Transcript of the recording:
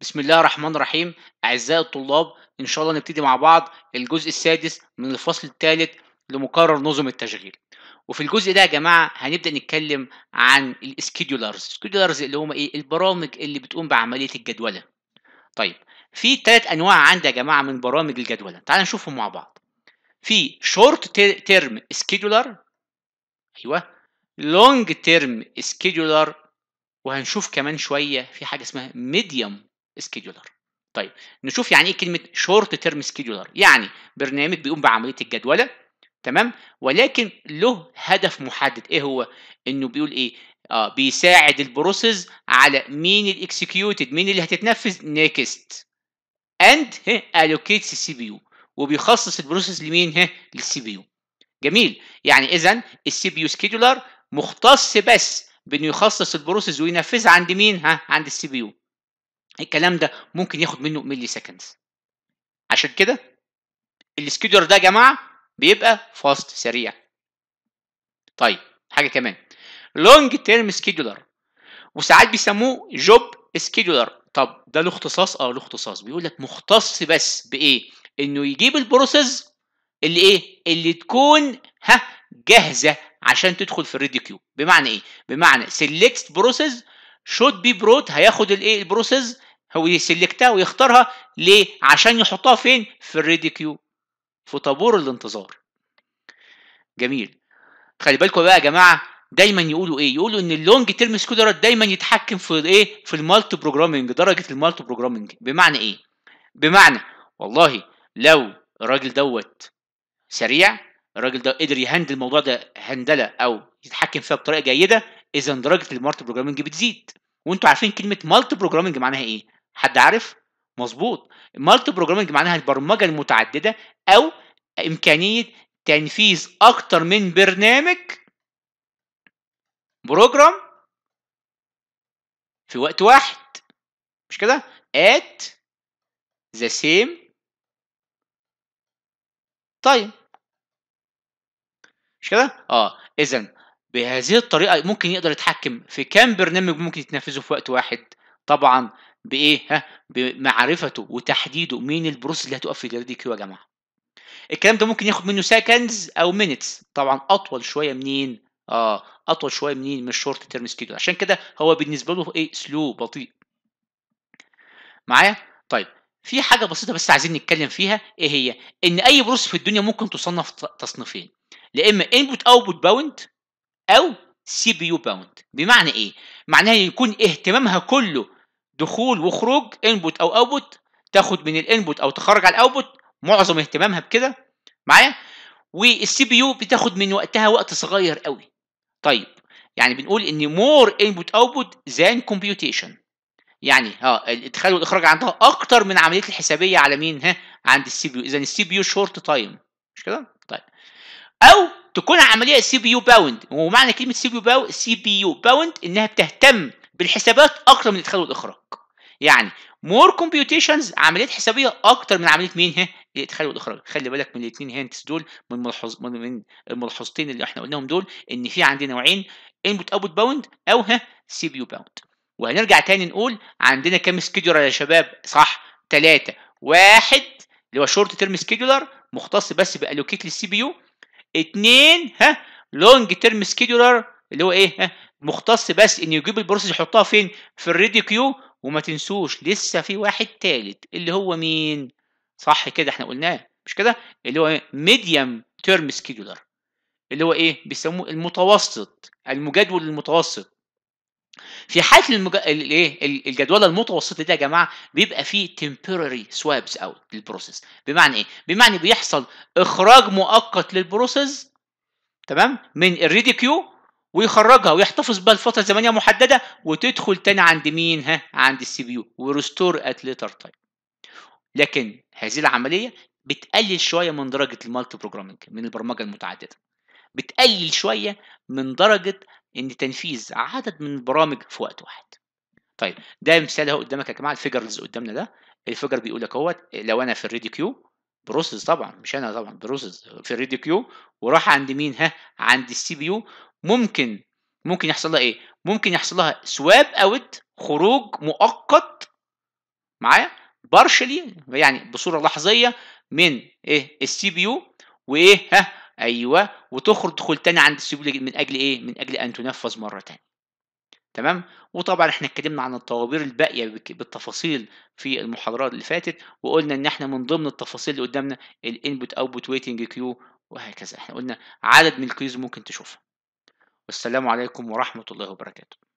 بسم الله الرحمن الرحيم أعزائي الطلاب إن شاء الله نبتدي مع بعض الجزء السادس من الفصل الثالث لمقرر نظم التشغيل وفي الجزء ده يا جماعة هنبدأ نتكلم عن الاسكيدولرز الاسكيدولرز اللي هم إيه البرامج اللي بتقوم بعملية الجدولة طيب في ثلاث أنواع عندي يا جماعة من برامج الجدولة تعال نشوفهم مع بعض في شورت تيرم سكيدولر أيوه لونج تيرم سكيدولر وهنشوف كمان شوية في حاجة اسمها ميديوم سكيدولر طيب نشوف يعني ايه كلمه شورت تيرم سكيدولر يعني برنامج بيقوم بعمليه الجدوله تمام ولكن له هدف محدد ايه هو انه بيقول ايه اه بيساعد البروسيس على مين الاكسكيوتد مين اللي هتتنفذ نيكست اند الوكيت السي بي يو وبيخصص البروسيس لمين ها للسي بي يو جميل يعني اذا السي بي يو سكيدولر مختص بس بانه يخصص البروسيس وينفذها عند مين ها عند السي بي يو الكلام ده ممكن ياخد منه ملي سكندز عشان كده السكيدر ده يا جماعه بيبقى فاست سريع طيب حاجه كمان لونج تيرم سكيدولر وساعات بيسموه جوب سكيدولر طب ده له اختصاص اه له اختصاص بيقول لك مختص بس بايه انه يجيب البروسيس اللي ايه اللي تكون ها جاهزه عشان تدخل في الريدي كيو بمعنى ايه بمعنى سيلكت بروسيس should بي بروت هياخد الايه البروسيس هو يسلكتها ويختارها ليه؟ عشان يحطها فين؟ في الريدي كيو في طابور الانتظار. جميل. خلي بالكم بقى يا جماعه دايما يقولوا ايه؟ يقولوا ان اللونج تيرم سكودرات دايما يتحكم في الايه؟ في المالتي بروجرامنج درجه المالتي بروجرامنج بمعنى ايه؟ بمعنى والله لو الراجل دوت سريع الراجل ده قدر يهندل الموضوع ده هندله او يتحكم فيها بطريقه جيده اذا درجه المالتي بروجرامنج بتزيد وانتوا عارفين كلمه مالتي بروجرامنج معناها ايه حد عارف مظبوط مالتي بروجرامنج معناها البرمجه المتعدده او امكانيه تنفيذ اكتر من برنامج بروجرام في وقت واحد مش كده ات ذا سيم طيب مش كده اه اذا بهذه الطريقه ممكن يقدر يتحكم في كام برنامج ممكن يتنفذه في وقت واحد طبعا بايه ها بمعرفته وتحديده مين البروسيس اللي هتقف في الريدي كيو يا جماعه الكلام ده ممكن ياخد منه سكندز او مينتس طبعا اطول شويه منين اه اطول شويه منين من الشورت تيرم سكيدول عشان كده هو بالنسبه له ايه سلو بطيء معايا طيب في حاجه بسيطه بس عايزين نتكلم فيها ايه هي ان اي بروسيس في الدنيا ممكن تصنف تصنيفين لا اما انبوت اوتبوت باوند او سي بي يو باوند بمعنى ايه معناها يكون اهتمامها كله دخول وخروج انبوت او اوتبوت تاخد من الانبوت او تخرج على الاوتبوت معظم اهتمامها بكده معايا والسي بي يو بتاخد من وقتها وقت صغير قوي طيب يعني بنقول ان مور انبوت اوتبوت ذان كومبيوتيشن يعني اه الادخال والاخراج عندها اكتر من عمليه الحسابيه على مين ها عند السي بي يو اذا السي بي يو شورت تايم مش كده طيب او تكون عمليه سي بي يو باوند ومعنى كلمه سي بي يو سي بي يو باوند انها بتهتم بالحسابات اكتر من الادخال والاخراج يعني مور كومبيوتيشنز عمليات حسابيه اكتر من عمليه مين هي الادخال والاخراج خلي بالك من الاثنين هنتس دول من ملحظ من الملحوظتين اللي احنا قلناهم دول ان في عندنا نوعين انبوت اوت باوند او ها سي بي يو باوند وهنرجع تاني نقول عندنا كام سكيدولر يا شباب صح ثلاثة واحد اللي هو شورت تيرم سكيدولر مختص بس بالوكيت للسي بي يو اتنين ها لونج تيرم سكيدولر اللي هو ايه ها مختص بس ان يجيب البروسيس يحطها فين في الريدي كيو وما تنسوش لسه في واحد تالت اللي هو مين صح كده احنا قلناه مش كده اللي هو ميديم تيرم سكيدولر اللي هو ايه بيسموه المتوسط المجدول المتوسط في حاله المج... الايه الجدوله المتوسطه دي يا جماعه بيبقى فيه temporary swaps out للبروسيس بمعنى ايه بمعنى بيحصل اخراج مؤقت للبروسيس تمام من الريدي كيو ويخرجها ويحتفظ بها لفتره زمنيه محدده وتدخل تاني عند مين ها عند السي بي يو وريستور ات ليتر تايم لكن هذه العمليه بتقلل شويه من درجه المالتي بروجرامنج من البرمجه المتعدده بتقلل شويه من درجه ان تنفيذ عدد من البرامج في وقت واحد طيب ده مثال اهو قدامك يا جماعه الفيجرز قدامنا ده الفيجر بيقول لك اهوت لو انا في الريدي كيو بروسيس طبعا مش انا طبعا بروسيس في الريدي كيو وراح عند مين ها عند السي بي يو ممكن ممكن يحصل لها ايه ممكن يحصل لها سواب اوت خروج مؤقت معايا بارشلي يعني بصوره لحظيه من ايه السي بي يو وايه ها ايوه وتخرج تدخل تاني عند السيوله من اجل ايه من اجل ان تنفذ مره تانية. تمام وطبعا احنا اتكلمنا عن الطوابير الباقيه بالتفاصيل في المحاضرات اللي فاتت وقلنا ان احنا من ضمن التفاصيل اللي قدامنا الانبوت اوتبوت ويتنج كيو وهكذا احنا قلنا عدد من الكيوز ممكن تشوفها والسلام عليكم ورحمه الله وبركاته